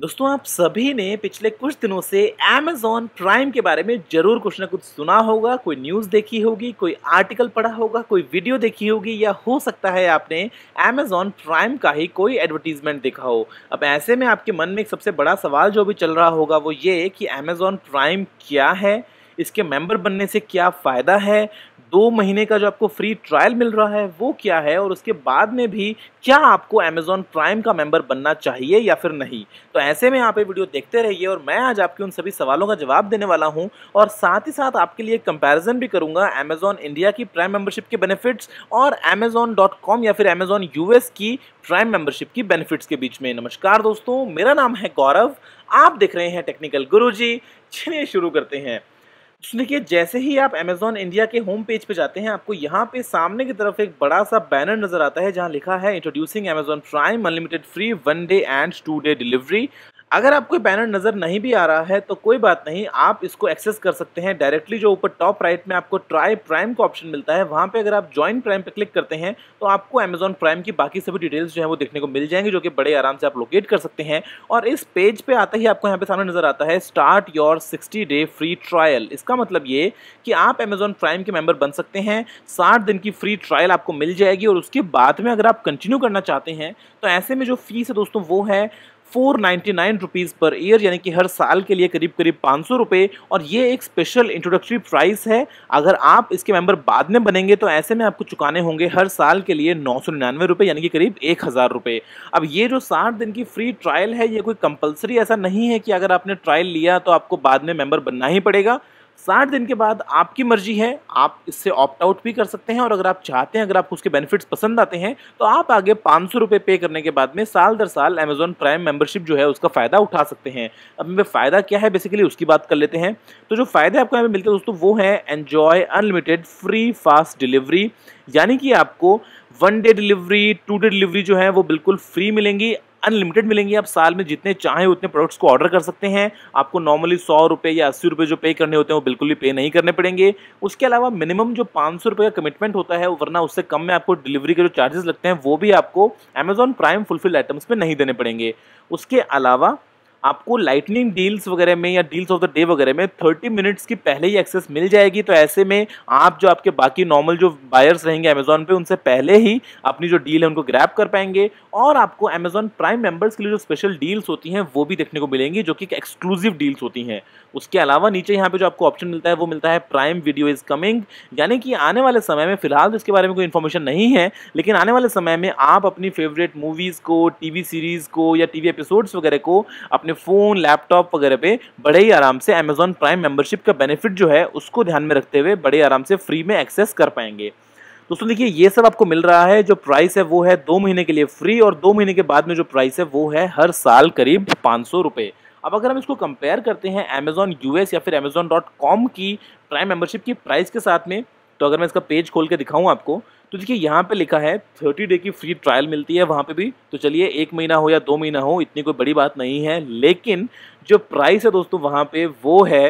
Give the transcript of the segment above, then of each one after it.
दोस्तों आप सभी ने पिछले कुछ दिनों से अमेजॉन प्राइम के बारे में जरूर कुछ ना कुछ सुना होगा कोई न्यूज़ देखी होगी कोई आर्टिकल पढ़ा होगा कोई वीडियो देखी होगी या हो सकता है आपने अमेजॉन प्राइम का ही कोई एडवर्टीजमेंट देखा हो अब ऐसे में आपके मन में एक सबसे बड़ा सवाल जो भी चल रहा होगा वो ये कि अमेजॉन प्राइम क्या है इसके मेंबर बनने से क्या फ़ायदा है दो महीने का जो आपको फ्री ट्रायल मिल रहा है वो क्या है और उसके बाद में भी क्या आपको अमेजॉन प्राइम का मेंबर बनना चाहिए या फिर नहीं तो ऐसे में आप ये वीडियो देखते रहिए और मैं आज आपके उन सभी सवालों का जवाब देने वाला हूँ और साथ ही साथ आपके लिए कंपैरिजन भी करूँगा अमेजॉन इंडिया की प्राइम मेंबरशिप के बेनिफिट्स और अमेजॉन या फिर अमेजॉन यूएस की प्राइम मेंबरशिप की बेनिफिट्स के बीच में नमस्कार दोस्तों मेरा नाम है गौरव आप देख रहे हैं टेक्निकल गुरु चलिए शुरू करते हैं तो देखिए जैसे ही आप Amazon इंडिया के होम पेज पे जाते हैं आपको यहाँ पे सामने की तरफ एक बड़ा सा बैनर नजर आता है जहाँ लिखा है introducing Amazon Prime unlimited free one day and two day delivery अगर आपको बैनर नज़र नहीं भी आ रहा है तो कोई बात नहीं आप इसको एक्सेस कर सकते हैं डायरेक्टली जो ऊपर टॉप राइट में आपको ट्राई प्राइम का ऑप्शन मिलता है वहाँ पे अगर आप ज्वाइन प्राइम पे क्लिक करते हैं तो आपको अमेजॉन प्राइम की बाकी सभी डिटेल्स जो है वो देखने को मिल जाएंगे जो कि बड़े आराम से आप लोकेट कर सकते हैं और इस पेज पर पे आते ही आपको यहाँ पर सामने नज़र आता है start your sixty day free trial इसका मतलब ये कि आप अमेजॉन प्राइम के मेम्बर बन सकते हैं साठ दिन की फ्री ट्रायल आपको मिल जाएगी और उसके बाद में अगर आप कंटिन्यू करना चाहते हैं तो ऐसे में जो फीस है दोस्तों वो है four ninety nine rupees per year यानी कि हर साल के लिए करीब करीब पाँच सौ रुपये और ये एक स्पेशल इंट्रोडक्टरी प्राइस है अगर आप इसके मेंबर बाद में बनेंगे तो ऐसे में आपको चुकाने होंगे हर साल के लिए नौ सौ निन्यानवे रुपये यानी कि करीब एक हज़ार रुपये अब ये जो साठ दिन की फ्री ट्रायल है ये कोई कंपलसरी ऐसा नहीं है कि अगर आपने ट्रायल लिया तो आपको बाद में मेम्बर बनना ही पड़ेगा साठ दिन के बाद आपकी मर्जी है आप इससे ऑप्ट आउट भी कर सकते हैं और अगर आप चाहते हैं अगर आपको उसके बेनिफिट्स पसंद आते हैं तो आप आगे पाँच सौ रुपये पे करने के बाद में साल दर साल अमेजोन प्राइम मेंबरशिप जो है उसका फ़ायदा उठा सकते हैं अब मैं फ़ायदा क्या है बेसिकली उसकी बात कर लेते हैं तो जो फ़ायदे आपको यहाँ पर मिलते हैं दोस्तों वो है enjoy unlimited free fast delivery यानी कि आपको one day delivery two day delivery जो है वो बिल्कुल फ्री मिलेंगी अनलिमिटेड मिलेंगी आप साल में जितने चाहें उतने प्रोडक्ट्स को ऑर्डर कर सकते हैं आपको नॉर्मली सौ रुपये या अस्सी रुपये जो पे करने होते हैं वो बिल्कुल भी पे नहीं करने पड़ेंगे उसके अलावा मिनिमम जो पाँच सौ का कमिटमेंट होता है वरना उससे कम में आपको डिलीवरी के जो चार्जेस लगते हैं वो भी आपको अमेजॉन प्राइम फुलफिल आइटम्स पर नहीं देने पड़ेंगे उसके अलावा आपको लाइटनिंग डील्स वगैरह में या डील्स ऑफ द डे वगैरह में थर्टी मिनट्स की पहले ही एक्सेस मिल जाएगी तो ऐसे में आप जो आपके बाकी नॉर्मल जो बायर्स रहेंगे अमेजोन पे उनसे पहले ही अपनी जो डील है उनको ग्रैप कर पाएंगे और आपको अमेजोन प्राइम मेंबर्स के लिए जो स्पेशल डील्स होती हैं वो भी देखने को मिलेंगी जो कि एक्सक्लूसिव डील्स होती हैं उसके अलावा नीचे यहाँ पे जो आपको ऑप्शन मिलता है वो मिलता है प्राइम वीडियो इज़ कमिंग यानी कि आने वाले समय में फिलहाल तो इसके बारे में कोई इन्फॉर्मेशन नहीं है लेकिन आने वाले समय में आप अपनी फेवरेट मूवीज़ को टीवी सीरीज़ को या टीवी एपिसोड्स वगैरह को अपने फ़ोन लैपटॉप वगैरह पे बड़े ही आराम से अमेजॉन प्राइम मेम्बरशिप का बेनिफिट जो है उसको ध्यान में रखते हुए बड़े आराम से फ्री में एक्सेस कर पाएंगे दोस्तों देखिए ये सब आपको मिल रहा है जो प्राइस है वो है दो महीने के लिए फ्री और दो महीने के बाद में जो प्राइस है वो है हर साल करीब पाँच सौ रुपये अब अगर हम इसको कंपेयर करते हैं अमेजोन यू या फिर अमेज़ॉन डॉट कॉम की प्राइम मेम्बरशिप की प्राइस के साथ में तो अगर मैं इसका पेज खोल के दिखाऊँ आपको तो देखिए यहाँ पे लिखा है थर्टी डे की फ्री ट्रायल मिलती है वहाँ पे भी तो चलिए एक महीना हो या दो महीना हो इतनी कोई बड़ी बात नहीं है लेकिन जो प्राइस है दोस्तों वहाँ पे वो है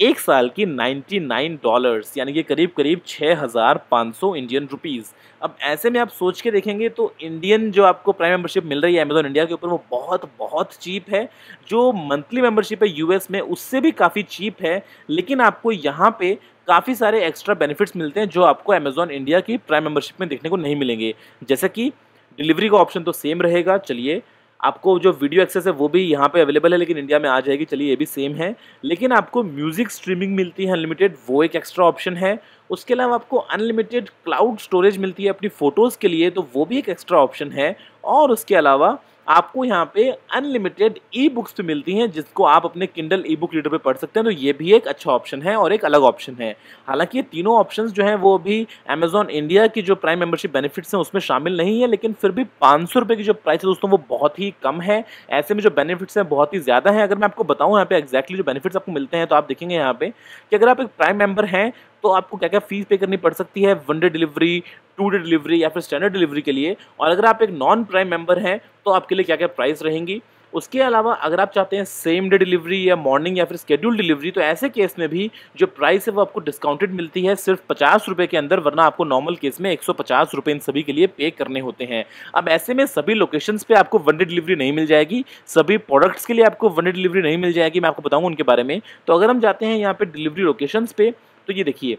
एक साल की 99 डॉलर्स यानी कि करीब करीब 6,500 इंडियन रुपीज़ अब ऐसे में आप सोच के देखेंगे तो इंडियन जो आपको प्राइम मेंबरशिप मिल रही है अमेजोन इंडिया के ऊपर वो बहुत बहुत चीप है जो मंथली मेंबरशिप है यूएस में उससे भी काफ़ी चीप है लेकिन आपको यहाँ पे काफ़ी सारे एक्स्ट्रा बेनिफिट्स मिलते हैं जो आपको अमेजोन इंडिया की प्राइम मेंबरशिप में देखने को नहीं मिलेंगे जैसे कि डिलीवरी का ऑप्शन तो सेम रहेगा चलिए आपको जो वीडियो एक्सेस है वो भी यहाँ पे अवेलेबल है लेकिन इंडिया में आ जाएगी चलिए ये भी सेम है लेकिन आपको म्यूज़िक स्ट्रीमिंग मिलती है अनलिमिटेड वो एक एक्स्ट्रा ऑप्शन है उसके अलावा आपको अनलिमिटेड क्लाउड स्टोरेज मिलती है अपनी फ़ोटोज़ के लिए तो वो भी एक एक्स्ट्रा ऑप्शन है और उसके अलावा आपको यहाँ पे अनलिमिटेड ई बुक्स भी मिलती हैं जिसको आप अपने किंडल ई बुक रीडर पर पढ़ सकते हैं तो ये भी एक अच्छा ऑप्शन है और एक अलग ऑप्शन है हालांकि ये तीनों ऑप्शन जो हैं वो अभी अमेजोन इंडिया की जो प्राइम मेंबरशिप बेनिफिट्स हैं उसमें शामिल नहीं है लेकिन फिर भी पाँच सौ की जो प्राइस है दोस्तों वो बहुत ही कम है ऐसे में जो बेनिफिट्स हैं बहुत ही ज़्यादा है अगर मैं आपको बताऊँ यहाँ पे एक्जैक्टली जो बेनिफिट्स आपको मिलते हैं तो आप देखेंगे यहाँ पे कि अगर आप एक प्राइम मेंबर हैं तो आपको क्या क्या फ़ीस पे करनी पड़ सकती है one day delivery two day delivery या फिर स्टैंडर्ड डिलीवरी के लिए और अगर आप एक नॉन प्राइम मेंबर हैं तो आपके लिए क्या क्या प्राइस रहेंगी उसके अलावा अगर आप चाहते हैं सेम डे डिलीवरी या मॉर्निंग या फिर स्केड्यूल डिलीवरी तो ऐसे केस में भी जो प्राइस है वो आपको डिस्काउंटेड मिलती है सिर्फ पचास रुपये के अंदर वरना आपको नॉर्मल केस में एक सौ पचास रुपये इन सभी के लिए पे करने होते हैं अब ऐसे में सभी लोकेशन पे आपको वन डे डिलीवरी नहीं मिल जाएगी सभी प्रोडक्ट्स के लिए आपको वन डे डिलीवरी नहीं मिल जाएगी मैं आपको बताऊँगा उनके बारे में तो अगर हम जाते हैं यहाँ पर डिलीवरी लोकेशन पर तो ये देखिए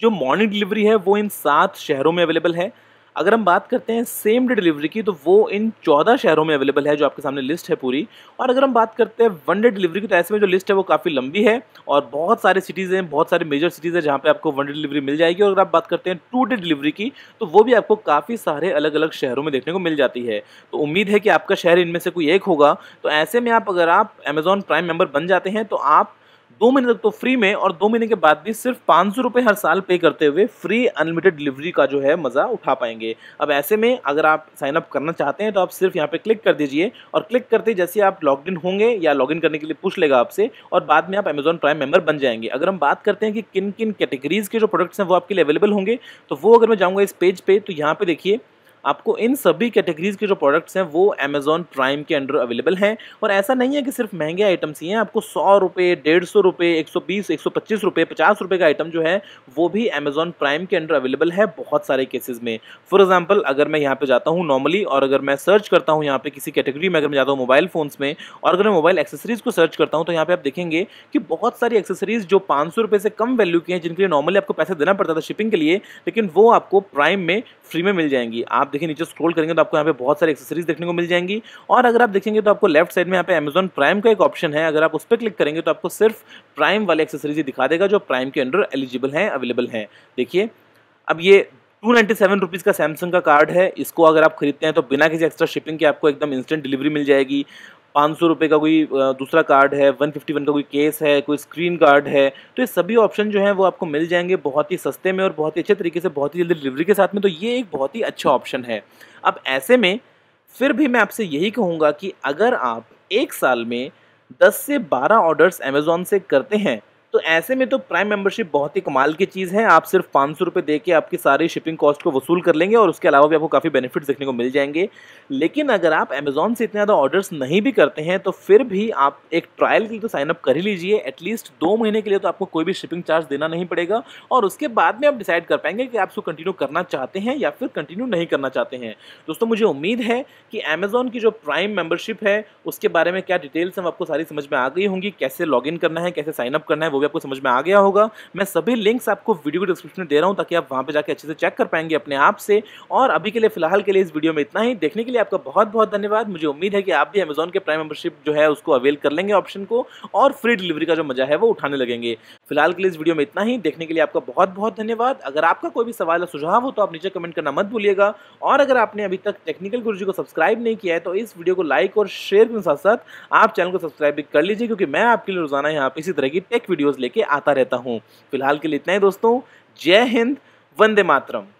जो मॉर्निंग डिलीवरी है वो इन सात शहरों में अवेलेबल है अगर हम बात करते हैं सेम डे डिलीवरी की तो वो इन चौदह शहरों में अवेलेबल है जो आपके सामने लिस्ट है पूरी और अगर हम बात करते हैं वन डे डिलीवरी की तो ऐसे में जो लिस्ट है वो काफ़ी लंबी है और बहुत सारे सिटीज़ हैं बहुत सारे मेजर सिटीज़ हैं जहाँ पे आपको वन डे डिलीवरी मिल जाएगी और अगर आप बात करते हैं टू डे डिलीवरी की तो वो भी आपको काफ़ी सारे अलग अलग शहरों में देखने को मिल जाती है तो उम्मीद है कि आपका शहर इनमें से कोई एक होगा तो ऐसे में आप अगर आप अमेज़ॉन प्राइम मेम्बर बन जाते हैं तो आप दो महीने तक तो फ्री में और दो महीने के बाद भी सिर्फ पाँच सौ रुपये हर साल पे करते हुए फ्री अनलिमिटेड डिलीवरी का जो है मज़ा उठा पाएंगे अब ऐसे में अगर आप साइन अप करना चाहते हैं तो आप सिर्फ यहाँ पे क्लिक कर दीजिए और क्लिक करते जैसे आप लॉग इन होंगे या लॉग इन करने के लिए पूछ लेगा आपसे और बाद में आप अमेजॉन प्राइम मेंबर बन जाएंगे अगर हम बात करते हैं कि किन किन कैटेगरीज़ के जो प्रोडक्ट्स हैं वो आपके लिए अवेलेबल होंगे तो वो अगर मैं जाऊँगा इस पेज पर पे, तो यहाँ पर देखिए आपको इन सभी कैटेगरीज़ के जो प्रोडक्ट्स हैं वो अमेज़ॉन प्राइम के अंडर अवेलेबल हैं और ऐसा नहीं है कि सिर्फ महंगे आइटम्स ही हैं आपको सौ रुपये डेढ़ सौ रुपये एक सौ बीस एक सौ पच्चीस रुपये पचास रुपये का आइटम जो है वो भी अमेज़ॉन प्राइम के अंडर अवेलेबल है बहुत सारे केसेज में फॉर एग्जाम्पल अगर मैं यहाँ पर जाता हूँ नॉर्मली और अगर मैं सर्च करता हूँ यहाँ पर किसी कैटेगरी में अगर मैं जाता हूँ मोबाइल फ़ोन्स में और अगर मैं मोबाइल एक्सेसरीज़ को सर्च करता हूँ तो यहाँ पर आप देखेंगे कि बहुत सारी एक्सेसरीज़ जो पाँच सौ रुपये से कम वैल्यू की हैं जिनके लिए नॉर्मली आपको पैसे देना पड़ता था शिपिंग के लिए लेकिन वो आपको प्राइम में फ्री में मिल जाएंगी आप देखिए नीचे स्क्रोल करेंगे तो आपको यहाँ पे बहुत सारी एक्सेसरीज देखने को मिल जाएंगी और अगर आप देखेंगे तो आपको लेफ्ट साइड में यहाँ पे अमेजन प्राइम का एक ऑप्शन है अगर आप उस पर क्लिक करेंगे तो आपको सिर्फ प्राइम वाले एक्सेसरीज ही दिखा देगा जो प्राइम के अंडर एलिजिबल हैं अवेलेबल हैं देखिए अब ये टू नाइन्टी का सैमसंग का कार्ड है इसको अगर आप खरीदते हैं तो बिना किसी एक्स्ट्रा शिपिंग के आपको एकदम इंस्टेंट डिलीवरी मिल जाएगी पाँच सौ रुपये का कोई दूसरा कार्ड है वन फिफ्टी वन का कोई केस है कोई स्क्रीन कार्ड है तो ये सभी ऑप्शन जो हैं वो आपको मिल जाएंगे बहुत ही सस्ते में और बहुत ही अच्छे तरीके से बहुत ही जल्दी डिलीवरी के साथ में तो ये एक बहुत ही अच्छा ऑप्शन है अब ऐसे में फिर भी मैं आपसे यही कहूँगा कि अगर आप एक साल में दस से बारह ऑर्डर्स अमेज़ोन से करते हैं तो ऐसे में तो प्राइम मेंबरशिप बहुत ही कमाल की चीज़ है आप सिर्फ पाँच सौ रुपये दे के आपकी सारी शिपिंग कॉस्ट को वसूल कर लेंगे और उसके अलावा भी आपको काफ़ी बेनिफिट्स देखने को मिल जाएंगे लेकिन अगर आप अमेज़ोन से इतने ज़्यादा ऑर्डर्स नहीं भी करते हैं तो फिर भी आप एक ट्रायल के लिए तो साइनअप कर ही लीजिए एटलीस्ट दो महीने के लिए तो आपको कोई भी शिपिंग चार्ज देना नहीं पड़ेगा और उसके बाद में आप डिसाइड कर पाएंगे कि आप उसको कंटिन्यू करना चाहते हैं या फिर कंटिन्यू नहीं करना चाहते हैं दोस्तों मुझे उम्मीद है कि अमेज़ोन की जो प्राइम मेंबरशिप है उसके बारे में क्या डिटेल्स हम आपको सारी समझ में आ गई होंगी कैसे लॉग करना है कैसे साइनअप करना है वो भी आपको समझ में आ गया होगा मैं सभी लिंक्स आपको वीडियो के डिस्क्रिप्शन में दे रहा हूँ ताकि आप वहाँ पर जाकर अच्छे से चेक कर पाएंगे अपने आप से और अभी के लिए फिलहाल के लिए इस वीडियो में इतना ही देखने के लिए आपका बहुत बहुत धन्यवाद मुझे उम्मीद है कि आप भी अमेजोन के प्राइम मेंबरशिप जो है उसको अवेल कर लेंगे ऑप्शन को और फ्री डिलीवरी का जो मजा है वो उठाने लगेंगे फिलहाल के लिए इस वीडियो में इतना ही देखने के लिए आपका बहुत बहुत धन्यवाद अगर आपका कोई भी सवाल या सुझाव हो तो आप नीचे कमेंट करना मत भूलिएगा और अगर आपने अभी तक टेक्निकल गुरुजी को सब्सक्राइब नहीं किया है तो इस वीडियो को लाइक और शेयर के साथ साथ आप चैनल को सब्सक्राइब भी कर लीजिए क्योंकि मैं आपके लिए रोजाना यहाँ पर इसी तरह की टेक वीडियो वीडियोस लेके आता रहता हूँ फिलहाल के लिए इतना ही दोस्तों जय हिंद वंदे मातरम